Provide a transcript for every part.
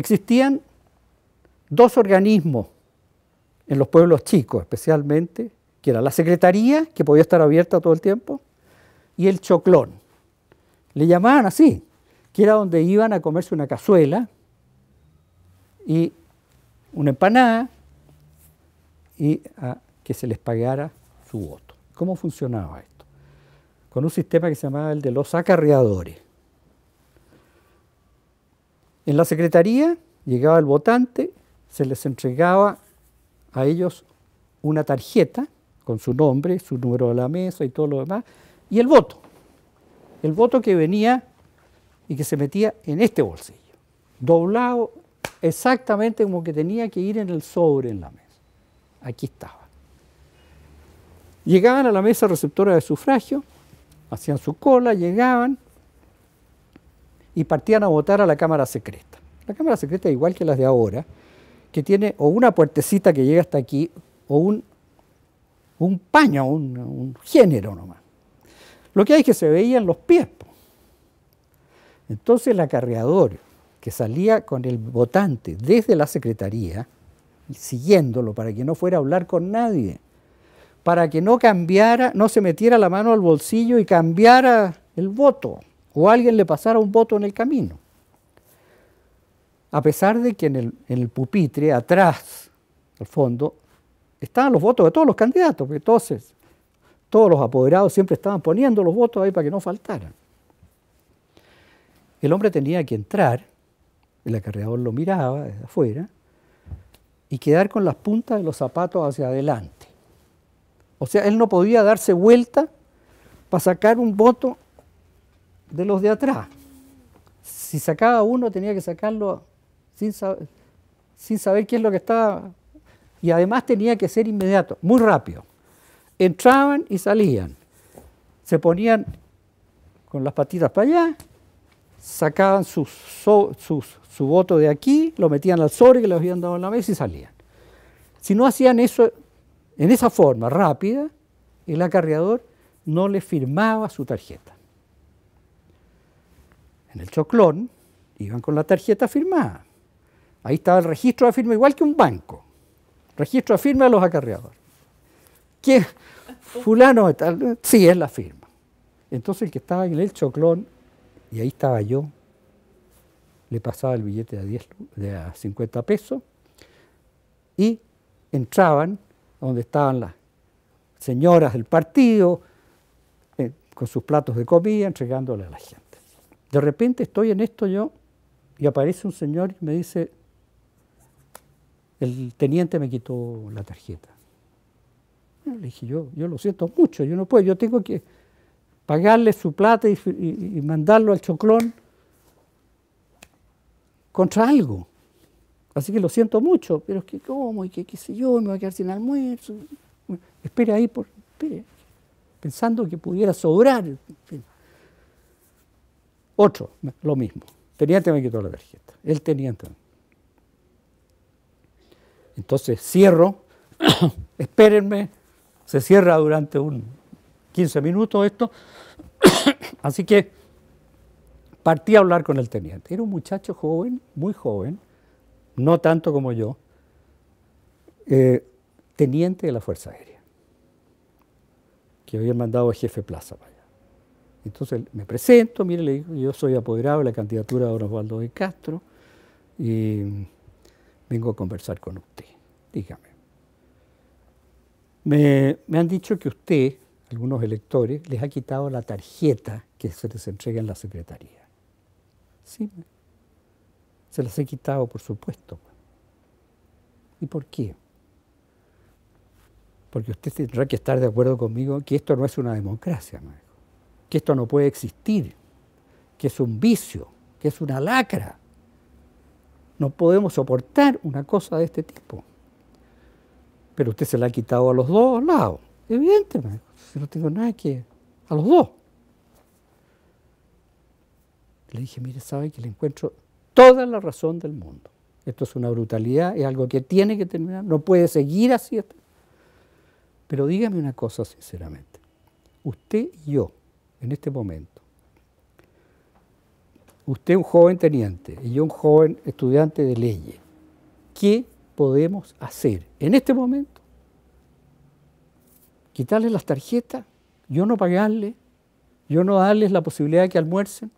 Existían dos organismos en los pueblos chicos especialmente, que era la secretaría, que podía estar abierta todo el tiempo, y el choclón. Le llamaban así, que era donde iban a comerse una cazuela y una empanada y a que se les pagara su voto. ¿Cómo funcionaba esto? Con un sistema que se llamaba el de los acarreadores. En la Secretaría llegaba el votante, se les entregaba a ellos una tarjeta con su nombre, su número de la mesa y todo lo demás, y el voto. El voto que venía y que se metía en este bolsillo, doblado exactamente como que tenía que ir en el sobre en la mesa. Aquí estaba. Llegaban a la mesa receptora de sufragio, hacían su cola, llegaban, y partían a votar a la Cámara Secreta. La Cámara Secreta es igual que las de ahora, que tiene o una puertecita que llega hasta aquí o un, un paño, un, un género nomás. Lo que hay es que se veían los pies. Entonces el acarreador que salía con el votante desde la Secretaría, siguiéndolo para que no fuera a hablar con nadie, para que no cambiara, no se metiera la mano al bolsillo y cambiara el voto o alguien le pasara un voto en el camino. A pesar de que en el, pupitre, atrás, al fondo, estaban los votos de todos los candidatos, porque entonces todos los apoderados siempre estaban poniendo los votos ahí para que no faltaran. El hombre tenía que entrar, el acarreador lo miraba desde afuera, y quedar con las puntas de los zapatos hacia adelante. O sea, él no podía darse vuelta para sacar un voto de los de atrás. Si sacaba uno tenía que sacarlo sin, sin saber qué es lo que estaba. Y además tenía que ser inmediato, muy rápido. Entraban y salían. Se ponían con las patitas para allá, sacaban sus, su voto de aquí, lo metían al sobre que les habían dado en la mesa y salían. Si no hacían eso en esa forma rápida, el acarreador no le firmaba su tarjeta en el choclón, iban con la tarjeta firmada. Ahí estaba el registro de firma, igual que un banco. Registro de firma de los acarreadores. ¿Qué? Fulano Sí, es la firma. Entonces el que estaba en el choclón, y ahí estaba yo, le pasaba el billete de, 10, de 50 pesos y entraban donde estaban las señoras del partido eh, con sus platos de comida entregándole a la gente. De repente estoy en esto yo y aparece un señor y me dice, el teniente me quitó la tarjeta. le dije yo, yo lo siento mucho, yo no puedo, yo tengo que pagarle su plata y, mandarlo al choclón contra algo. Así que lo siento mucho, pero es que cómo y qué qué sé yo, me voy a quedar sin almuerzo. espere ahí, por, espere, pensando que pudiera sobrar. Otro, lo mismo. Teniente me quitó la tarjeta. El teniente. Entonces cierro, espérenme, se cierra durante un 15 minutos esto. Así que partí a hablar con el teniente. Era un muchacho joven, muy joven, no tanto como yo, eh, teniente de la Fuerza Aérea, que había mandado a jefe Plaza para allá. Entonces me presento, mire, le digo, yo soy apoderado de la candidatura de don Osvaldo de Castro y vengo a conversar con usted. Dígame. Me, han dicho que usted, algunos electores, les ha quitado la tarjeta que se les entrega en la Secretaría. Sí, se las he quitado, por supuesto. ¿Y por qué? Porque usted tendrá que estar de acuerdo conmigo que esto no es una democracia, maestro que esto no puede existir, que es un vicio, que es una lacra. No podemos soportar una cosa de este tipo. Pero usted se la ha quitado a los dos lados, evidentemente. No tengo nada que... A los dos. Le dije, mire, ¿sabe que le encuentro toda la razón del mundo? Esto es una brutalidad, es algo que tiene que terminar, no puede seguir así. Pero dígame una cosa sinceramente. Usted y yo en este momento. Usted un joven teniente y yo un joven estudiante de leyes. ¿Qué podemos hacer en este momento? ¿Quitarles las tarjetas? ¿Yo no pagarle? ¿Yo no darles la posibilidad de que almuercen?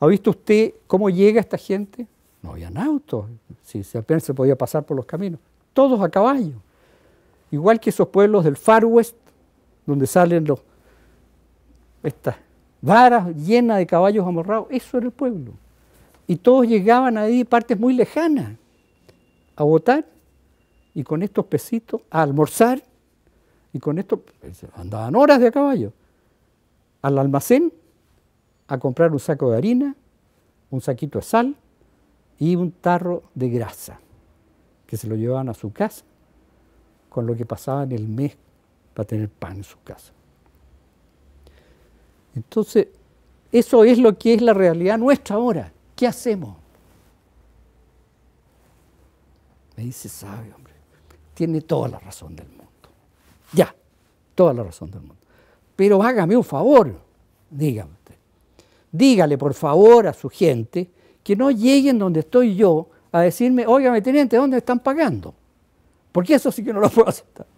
¿Ha visto usted cómo llega esta gente? No habían autos, si se apenas se podía pasar por los caminos. Todos a caballo. Igual que esos pueblos del Far West, donde salen los estas varas llenas de caballos amorrados, eso era el pueblo. Y todos llegaban ahí de partes muy lejanas a votar y con estos pesitos a almorzar y con esto pues, andaban horas de a caballo al almacén a comprar un saco de harina, un saquito de sal y un tarro de grasa que se lo llevaban a su casa con lo que pasaban el mes para tener pan en su casa. Entonces, eso es lo que es la realidad nuestra ahora. ¿Qué hacemos? Me dice, sabe, hombre, tiene toda la razón del mundo. Ya, toda la razón del mundo. Pero hágame un favor, dígame Dígale, por favor, a su gente que no lleguen donde estoy yo a decirme, óigame, teniente, ¿dónde están pagando? Porque eso sí que no lo puedo aceptar.